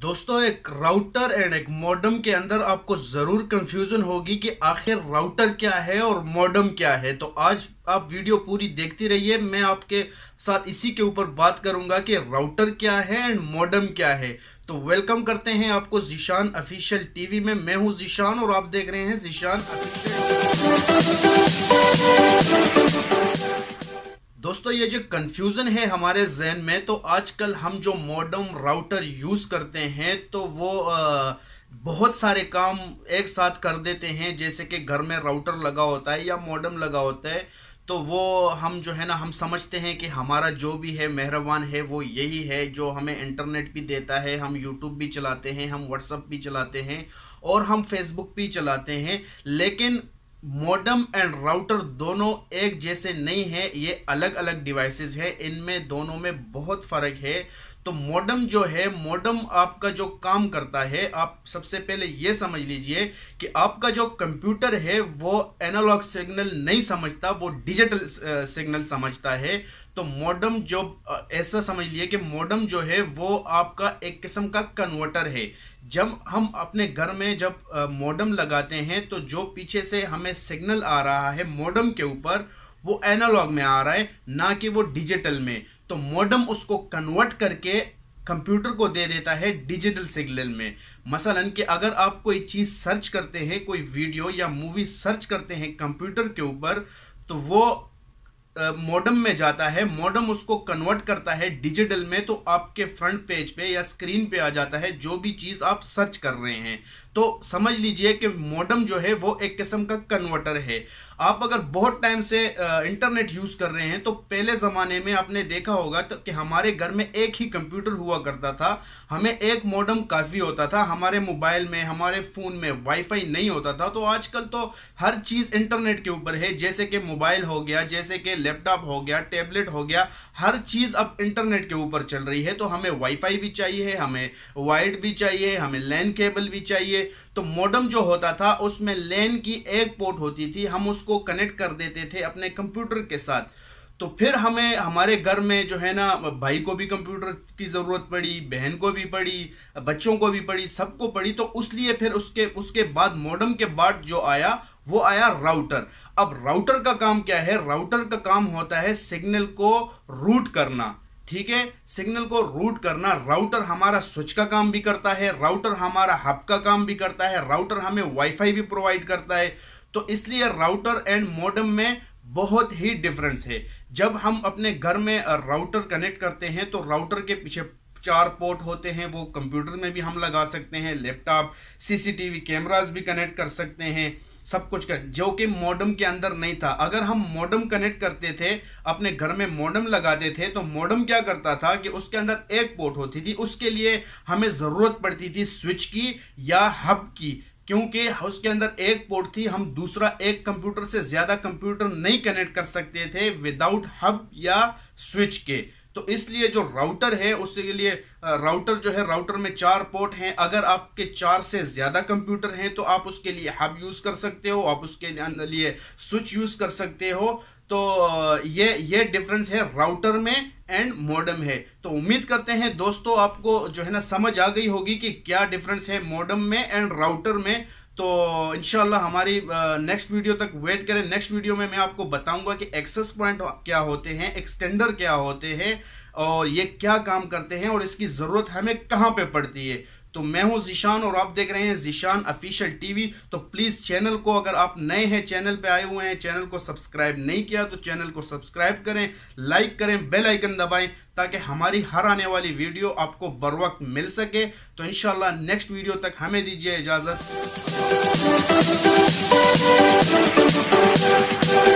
दोस्तों एक router and एक मॉडम के अंदर आपको ज़रूर कंफ्यूजन होगी कि आखिर राउटर क्या है और मॉडम क्या है तो आज आप वीडियो पूरी देखती रहिए मैं आपके साथ इसी के ऊपर बात करूंगा कि राउटर क्या है एंड मॉडम क्या है तो वेलकम करते हैं आपको जिशान ऑफिशियल टीवी में मैं हूं जिशान और आप देख रहे हैं जिशान ऑफिशियल दोस्तों ये जो कन्फ्यूज़न है हमारे जहन में तो आजकल हम जो मॉडर्न राउटर यूज़ करते हैं तो वो बहुत सारे काम एक साथ कर देते हैं जैसे कि घर में राउटर लगा होता है या मॉडर्न लगा होता है तो वो हम जो है ना हम समझते हैं कि हमारा जो भी है मेहरबान है वो यही है जो हमें इंटरनेट भी देता है हम यूट्यूब भी चलाते हैं हम व्हाट्सअप भी चलाते हैं और हम फेसबुक भी चलाते हैं लेकिन मोडम एंड राउटर दोनों एक जैसे नहीं है ये अलग अलग डिवाइसेस है इनमें दोनों में बहुत फ़र्क है तो मॉडम जो है मॉडम आपका जो काम करता है आप सबसे पहले यह समझ लीजिए कि आपका जो कंप्यूटर है वो एनालॉग सिग्नल नहीं समझता वो डिजिटल सिग्नल समझता है तो मॉडम जो ऐसा समझ लिए कि मॉडम जो है वो आपका एक किस्म का कन्वर्टर है जब हम अपने घर में जब मॉडम लगाते हैं तो जो पीछे से हमें सिग्नल आ रहा है मॉडम के ऊपर वो एनालॉग में आ रहा है ना कि वो डिजिटल में तो मॉडम उसको कन्वर्ट करके कंप्यूटर को दे देता है डिजिटल सिग्नल में मसलन कि अगर आप कोई चीज़ सर्च करते हैं कोई वीडियो या मूवी सर्च करते हैं कंप्यूटर के ऊपर तो वो मॉडम में जाता है मॉडम उसको कन्वर्ट करता है डिजिटल में तो आपके फ्रंट पेज पे या स्क्रीन पे आ जाता है जो भी चीज़ आप सर्च कर रहे हैं तो समझ लीजिए कि मॉडम जो है वो एक किस्म का कन्वर्टर है आप अगर बहुत टाइम से इंटरनेट यूज़ कर रहे हैं तो पहले ज़माने में आपने देखा होगा तो कि हमारे घर में एक ही कंप्यूटर हुआ करता था हमें एक मॉडम काफ़ी होता था हमारे मोबाइल में हमारे फ़ोन में वाईफाई नहीं होता था तो आजकल तो हर चीज़ इंटरनेट के ऊपर है जैसे कि मोबाइल हो गया जैसे कि लैपटॉप हो गया टेबलेट हो गया हर चीज़ अब इंटरनेट के ऊपर चल रही है तो हमें वाईफाई भी चाहिए हमें वाइड भी चाहिए हमें लैन केबल भी चाहिए तो मॉडम जो होता था उसमें लेन की एक पोर्ट होती थी हम उसको कनेक्ट कर देते थे अपने कंप्यूटर के साथ तो फिर हमें हमारे घर में जो है ना भाई को भी कंप्यूटर की ज़रूरत पड़ी बहन को भी पड़ी बच्चों को भी पड़ी सबको पड़ी तो उस लिए फिर उसके उसके बाद मॉडम के बाद जो आया वो आया राउटर अब राउटर का काम क्या है राउटर का काम होता है सिग्नल को रूट करना ठीक है सिग्नल को रूट करना राउटर हमारा स्विच का काम भी करता है राउटर हमारा हब का काम भी करता है राउटर हमें वाईफाई भी प्रोवाइड करता है तो इसलिए राउटर एंड मॉडम में बहुत ही डिफरेंस है जब हम अपने घर में राउटर कनेक्ट करते हैं तो राउटर के पीछे चार पोर्ट होते हैं वो कंप्यूटर में भी हम लगा सकते हैं लैपटॉप सीसीटीवी कैमरास भी कनेक्ट कर सकते हैं सब कुछ कर जो कि मॉडम के अंदर नहीं था अगर हम मॉडम कनेक्ट करते थे अपने घर में मॉडम लगाते थे तो मॉडम क्या करता था कि उसके अंदर एक पोर्ट होती थी उसके लिए हमें ज़रूरत पड़ती थी स्विच की या हब की क्योंकि उसके अंदर एक पोर्ट थी हम दूसरा एक कंप्यूटर से ज़्यादा कंप्यूटर नहीं कनेक्ट कर सकते थे विदाउट हब या स्विच के तो इसलिए जो राउटर है उसके लिए राउटर जो है राउटर में चार पोर्ट हैं अगर आपके चार से ज़्यादा कंप्यूटर हैं तो आप उसके लिए हब यूज़ कर सकते हो आप उसके लिए स्विच यूज़ कर सकते हो तो ये ये डिफरेंस है राउटर में एंड मॉडम है तो उम्मीद करते हैं दोस्तों आपको जो है ना समझ आ गई होगी कि क्या डिफरेंस है मॉडम में एंड राउटर में तो इन हमारी नेक्स्ट वीडियो तक वेट करें नेक्स्ट वीडियो में मैं आपको बताऊंगा कि एक्सेस पॉइंट क्या होते हैं एक्सटेंडर क्या होते हैं और ये क्या काम करते हैं और इसकी ज़रूरत हमें कहाँ पे पड़ती है तो मैं हूं जिशान और आप देख रहे हैं जिशान ऑफिशियल टीवी तो प्लीज़ चैनल को अगर आप नए हैं चैनल पे आए हुए हैं चैनल को सब्सक्राइब नहीं किया तो चैनल को सब्सक्राइब करें लाइक करें बेल आइकन दबाएं ताकि हमारी हर आने वाली वीडियो आपको बर वक्त मिल सके तो इनशाला नेक्स्ट वीडियो तक हमें दीजिए इजाज़त